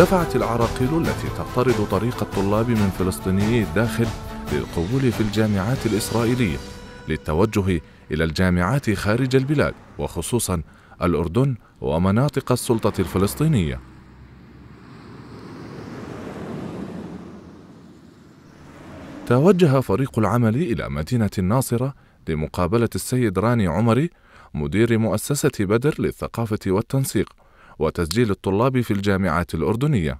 دفعت العراقيل التي تعترض طريق الطلاب من فلسطينيي الداخل للقبول في الجامعات الإسرائيلية للتوجه إلى الجامعات خارج البلاد وخصوصا الأردن ومناطق السلطة الفلسطينية توجه فريق العمل إلى مدينة الناصرة لمقابلة السيد راني عمري مدير مؤسسة بدر للثقافة والتنسيق وتسجيل الطلاب في الجامعات الأردنية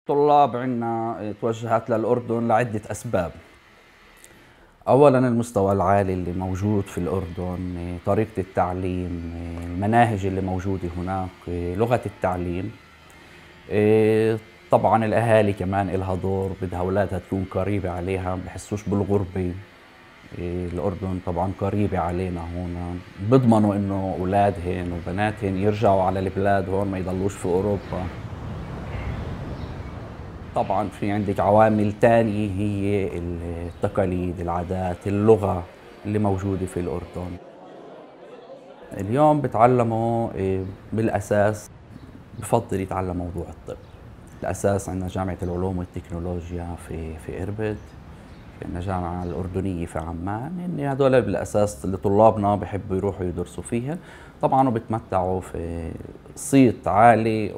الطلاب عندنا توجهت للأردن لعدة أسباب اولا المستوى العالي اللي موجود في الاردن طريقه التعليم المناهج اللي موجوده هناك لغه التعليم طبعا الاهالي كمان لها دور بدها اولادها تكون قريبه عليها ما بحسوش بالغربه إيه، الاردن طبعا قريبه علينا هون بيضمنوا انه اولادهم وبناتهن يرجعوا على البلاد هون ما يضلوش في اوروبا طبعا في عندك عوامل تانية هي التقاليد العادات اللغه اللي موجوده في الاردن اليوم بتعلموا إيه، بالاساس بفضل يتعلم موضوع الطب الاساس عندنا جامعه العلوم والتكنولوجيا في في اربد الجامعة الأردنية في عمان إن هذول بالأساس اللي طلابنا بحبوا يروحوا يدرسوا فيها طبعا وبتمتعوا في صيت عالي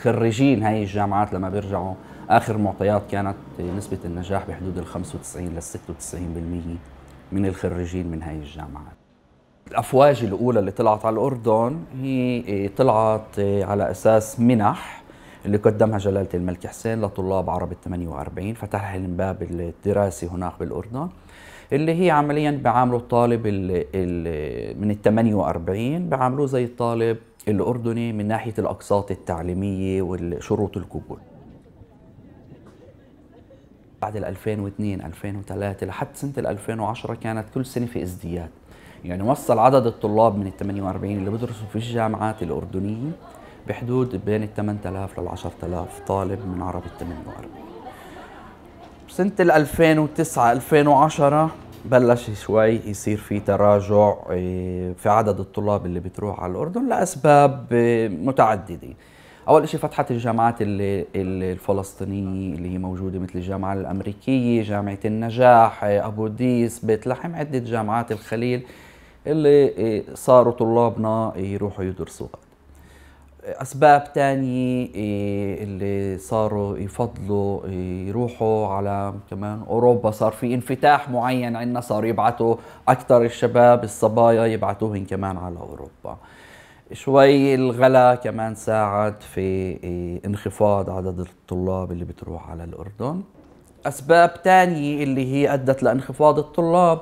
وخريجين هاي الجامعات لما بيرجعوا آخر معطيات كانت نسبة النجاح بحدود ال 95 لل 96% من الخريجين من هاي الجامعات الأفواج الأولى اللي طلعت على الأردن هي طلعت على أساس منح اللي قدمها جلالة الملك حسين لطلاب عرب ال 48 فتح لهم باب الدراسة هناك بالأردن اللي هي عمليا بعاملوا الطالب ال من ال 48 بعاملوه زي الطالب الأردني من ناحية الأقساط التعليمية وشروط القبول بعد ال 2002 2003 لحد سنة ال 2010 كانت كل سنة في ازدياد يعني وصل عدد الطلاب من ال 48 اللي بدرسوا في الجامعات الأردنية بحدود بين ال 8000 لل 10000 طالب من عرب ال 48 سنة 2009 2010 بلش شوي يصير في تراجع إيه، في عدد الطلاب اللي بتروح على الأردن لأسباب إيه، متعددة أول شيء فتحت الجامعات اللي الفلسطينية اللي هي موجودة مثل الجامعة الأمريكية جامعة النجاح إيه، أبو ديس بيت لحم عدة جامعات الخليل اللي صاروا طلابنا يروحوا يدرسوا يدرسوها اسباب تانية إيه، اللي صاروا يفضلوا إيه، يروحوا على كمان اوروبا صار في انفتاح معين عندنا صاروا يبعثوا اكثر الشباب الصبايا يبعثوهم كمان على اوروبا شوي الغلا كمان ساعد في إيه، انخفاض عدد الطلاب اللي بتروح على الاردن اسباب تانية اللي هي ادت لانخفاض الطلاب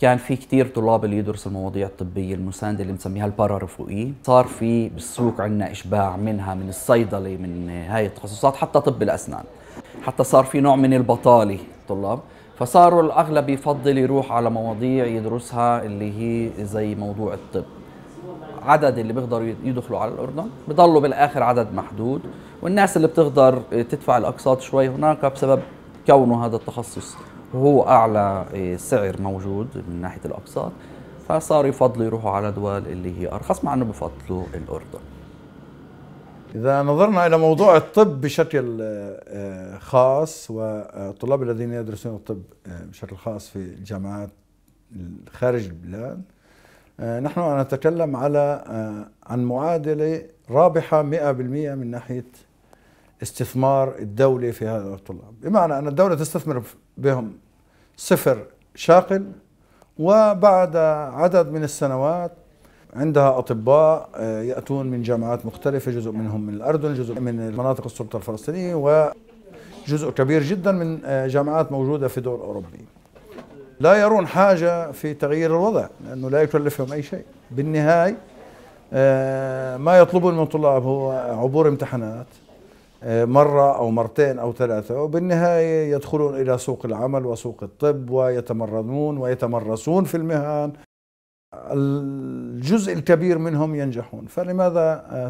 كان في كثير طلاب اللي يدرسوا المواضيع الطبيه المسانده اللي بنسميها البارا صار في بالسوق عندنا اشباع منها من الصيدله من هاي التخصصات حتى طب الاسنان حتى صار في نوع من البطاله طلاب فصاروا الاغلب يفضل يروح على مواضيع يدرسها اللي هي زي موضوع الطب عدد اللي بيقدروا يدخلوا على الاردن بضلوا بالاخر عدد محدود والناس اللي بتقدر تدفع الاقساط شوي هناك بسبب كونه هذا التخصص هو اعلى إيه، سعر موجود من ناحيه الاقساط فصاروا يفضلوا يروحوا على دول اللي هي ارخص مع انه بفضلوا الاردن إذا نظرنا إلى موضوع الطب بشكل آه، خاص والطلاب الذين يدرسون الطب آه، بشكل خاص في الجامعات خارج البلاد آه، نحن نتكلم على عن معادلة رابحة 100% من ناحية استثمار الدولة في هذا الطلاب بمعنى أن الدولة تستثمر بهم صفر شاقل وبعد عدد من السنوات عندها أطباء آه، يأتون من جامعات مختلفة جزء منهم من الأردن جزء من مناطق السلطة الفلسطينية وجزء كبير جدا من آه، جامعات موجودة في دول أوروبية لا يرون حاجة في تغيير الوضع لأنه لا يكلفهم أي شيء بالنهاية آه، ما يطلبون من الطلاب هو عبور امتحانات مرة أو مرتين أو ثلاثة وبالنهاية يدخلون إلى سوق العمل وسوق الطب ويتمرنون ويتمرسون في المهن الجزء الكبير منهم ينجحون فلماذا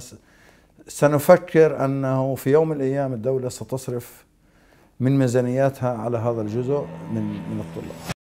سنفكر أنه في يوم من الأيام الدولة ستصرف من ميزانياتها على هذا الجزء من من الطلاب